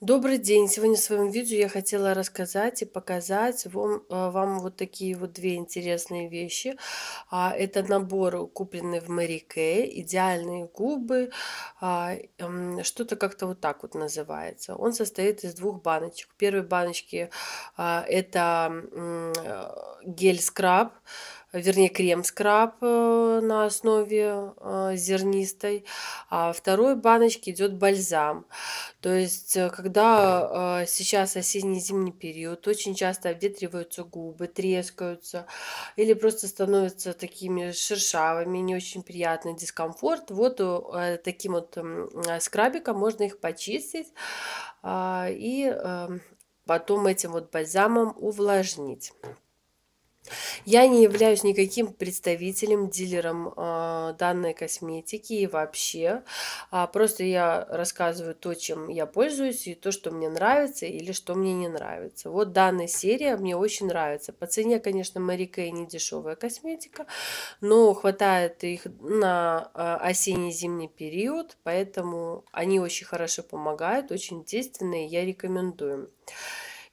Добрый день! Сегодня в своем видео я хотела рассказать и показать вам, а, вам вот такие вот две интересные вещи. А, это набор, купленный в Марике, идеальные губы, а, что-то как-то вот так вот называется. Он состоит из двух баночек. Первые баночке это э, гель-скраб, вернее, крем-скраб э, на основе э, зернистой, а второй баночке идет бальзам. То есть, э, когда сейчас осенне-зимний период, очень часто обветриваются губы, трескаются или просто становятся такими шершавыми, не очень приятный дискомфорт, вот таким вот скрабиком можно их почистить а, и потом этим вот бальзамом увлажнить. Я не являюсь никаким представителем, дилером э, данной косметики и вообще. А просто я рассказываю то, чем я пользуюсь, и то, что мне нравится или что мне не нравится. Вот данная серия мне очень нравится. По цене, конечно, марика и не дешевая косметика, но хватает их на а, осенне-зимний период, поэтому они очень хорошо помогают, очень действенные, я рекомендую.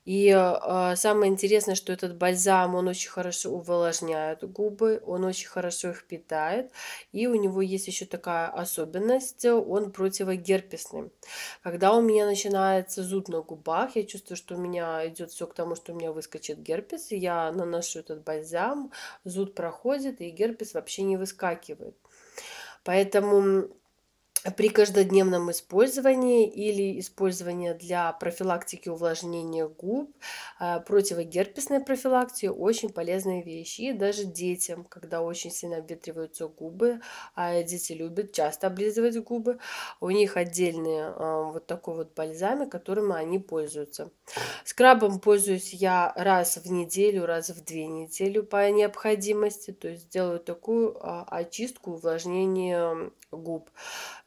И э, самое интересное, что этот бальзам, он очень хорошо увлажняет губы, он очень хорошо их питает. И у него есть еще такая особенность, э, он противогерпесный. Когда у меня начинается зуд на губах, я чувствую, что у меня идет все к тому, что у меня выскочит герпес. И я наношу этот бальзам, зуд проходит, и герпес вообще не выскакивает. Поэтому при каждодневном использовании или использование для профилактики увлажнения губ а, противогерпесной профилактике очень полезная вещь. И даже детям, когда очень сильно обветриваются губы, а дети любят часто облизывать губы, у них отдельные а, вот такой вот бальзамы, которым они пользуются. Скрабом пользуюсь я раз в неделю, раз в две недели по необходимости, то есть делаю такую а, очистку, увлажнение губ.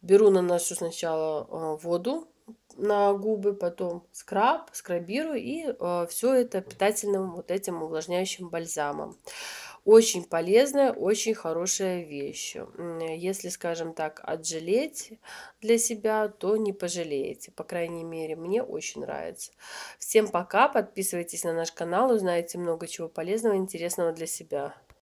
Беру, наношу сначала воду, на губы, потом скраб, скрабирую и э, все это питательным вот этим увлажняющим бальзамом. Очень полезная, очень хорошая вещь. Если, скажем так, отжалеть для себя, то не пожалеете. По крайней мере, мне очень нравится. Всем пока, подписывайтесь на наш канал, узнаете много чего полезного, интересного для себя.